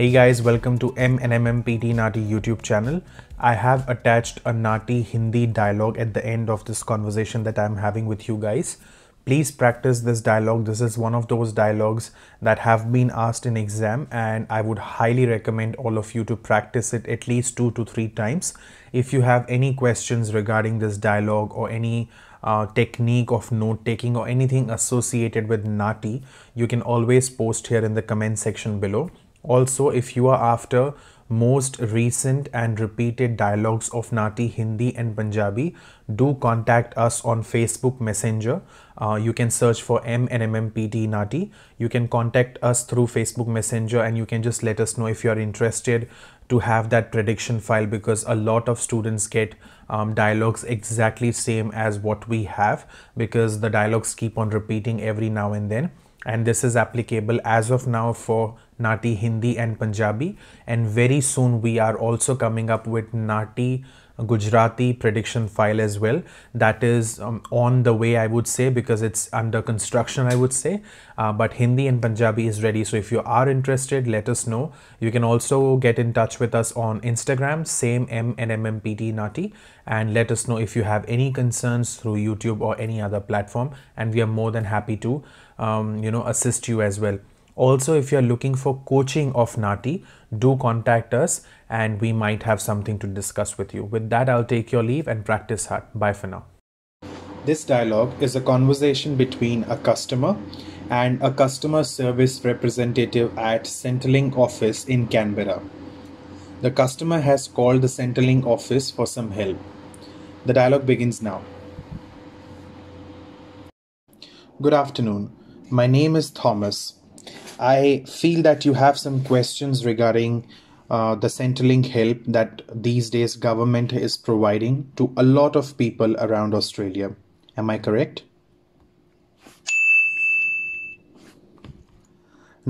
Hey guys, welcome to MNMMPT Nati YouTube channel. I have attached a Nati Hindi dialogue at the end of this conversation that I'm having with you guys. Please practice this dialogue. This is one of those dialogues that have been asked in exam and I would highly recommend all of you to practice it at least two to three times. If you have any questions regarding this dialogue or any uh, technique of note taking or anything associated with Nati, you can always post here in the comment section below. Also, if you are after most recent and repeated dialogues of Nati Hindi and Punjabi, do contact us on Facebook Messenger. Uh, you can search for M and MMPT Nati. You can contact us through Facebook Messenger and you can just let us know if you are interested to have that prediction file because a lot of students get um, dialogues exactly same as what we have because the dialogues keep on repeating every now and then and this is applicable as of now for Nati Hindi and Punjabi. And very soon we are also coming up with Nati Gujarati prediction file as well. That is um, on the way, I would say, because it's under construction, I would say. Uh, but Hindi and Punjabi is ready. So if you are interested, let us know. You can also get in touch with us on Instagram, same M and MMPT Nati, and let us know if you have any concerns through YouTube or any other platform. And we are more than happy to, um, you know, assist you as well. Also, if you're looking for coaching of Nati, do contact us and we might have something to discuss with you. With that, I'll take your leave and practice hard. Bye for now. This dialogue is a conversation between a customer and a customer service representative at Centrelink office in Canberra. The customer has called the Centrelink office for some help. The dialogue begins now. Good afternoon. My name is Thomas. I feel that you have some questions regarding uh, the Centrelink help that these days government is providing to a lot of people around Australia. Am I correct?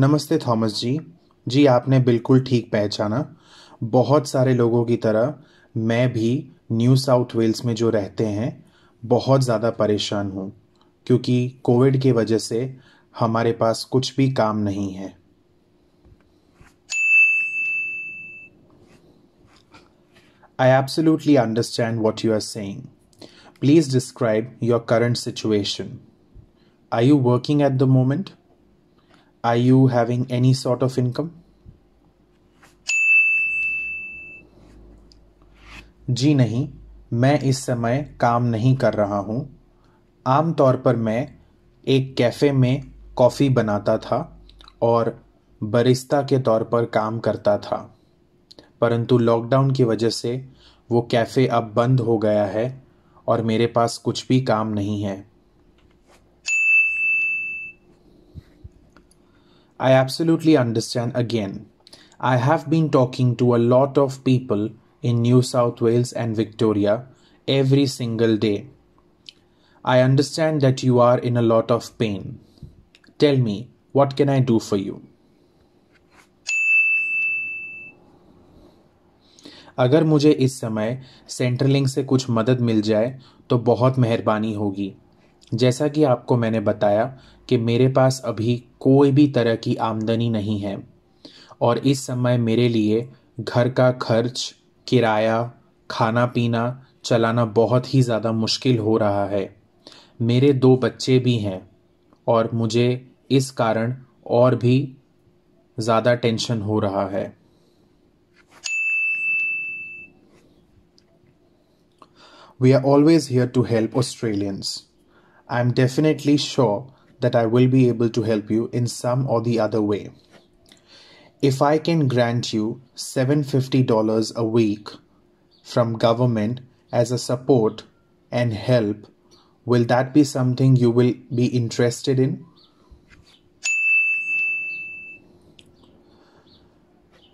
नमस्ते Thomas ji जी आपने बिल्कुल ठीक पहचाना बहुत सारे लोगों की तरह मैं भी न्यू साउथ वेल्स में जो रहते हैं बहुत ज़्यादा परेशान हूँ क्योंकि कोविड के वजह से हमारे पास कुछ भी काम नहीं है I absolutely understand what you are saying. Please describe your current situation. Are you working at the moment? Are you having any sort of income? जी नहीं मैं इस समय काम नहीं कर रहा हूँ आमतौर पर मैं एक कैफ़े में कॉफ़ी बनाता था और बरिस्ता के तौर पर काम करता था परंतु लॉकडाउन की वजह से वो कैफ़े अब बंद हो गया है और मेरे पास कुछ भी काम नहीं है I absolutely understand again. I have been talking to a lot of people in New South Wales and Victoria every single day. I understand that you are in a lot of pain. Tell me, what can I do for you? अगर मुझे इस समय सेंट्रलिंग से कुछ मदद मिल जाए तो बहुत मेहरबानी होगी जैसा कि आपको मैंने बताया कि मेरे पास अभी कोई भी तरह की आमदनी नहीं है और इस समय मेरे लिए घर का खर्च किराया खाना पीना चलाना बहुत ही ज़्यादा मुश्किल हो रहा है मेरे दो बच्चे भी हैं और मुझे इस कारण और भी ज़्यादा टेंशन हो रहा है We are always here to help Australians. I am definitely sure that I will be able to help you in some or the other way. If I can grant you $750 a week from government as a support and help, will that be something you will be interested in?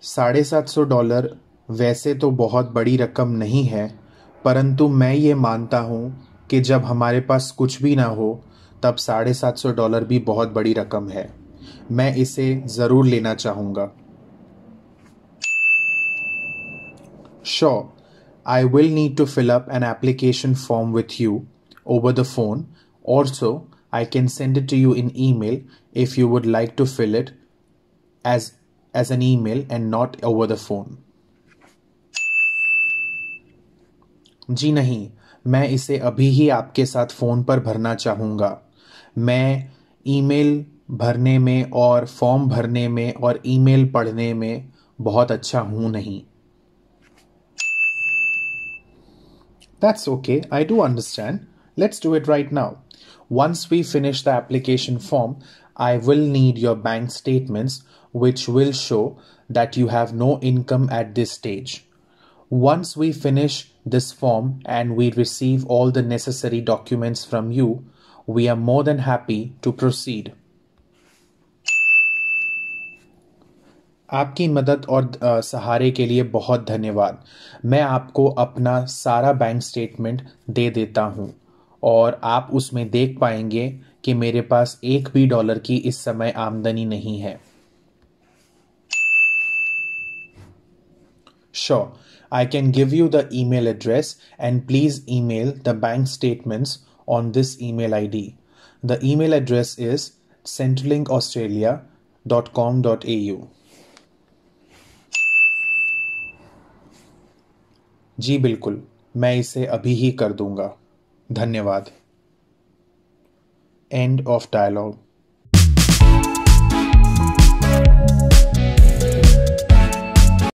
साढ़े सात सौ dollar वैसे तो बहुत बड़ी रकम नहीं है परंतु मैं ये मानता हूँ कि जब हमारे पास कुछ भी ना हो तब साढ़े सात सौ डॉलर भी बहुत बड़ी रकम है मैं इसे ज़रूर लेना चाहूँगा so I will need to fill up an application form with you over the phone also I can send it to you in email if you would like to fill it as as an email and not over the phone जी नहीं मैं इसे अभी ही आपके साथ phone पर भरना चाहूँगा मैं ईमेल भरने में और फॉर्म भरने में और ईमेल पढ़ने में बहुत अच्छा हूँ नहीं that's okay I do understand Let's do it right now. Once we finish the application form, I will need your bank statements, which will show that you have no income at this stage. Once we finish this form and we receive all the necessary documents from you, we are more than happy to proceed. आपकी मदद और सहारे के लिए बहुत धन्यवाद मैं आपको अपना सारा बैंक स्टेटमेंट दे देता हूँ और आप उसमें देख पाएंगे कि मेरे पास एक भी डॉलर की इस समय आमदनी नहीं है sure I can give you the email address and please email the bank statements on this email I D the email address is Centrelink Australia dot com dot A U जी बिल्कुल मैं इसे अभी ही कर दूंगा धन्यवाद end of dialogue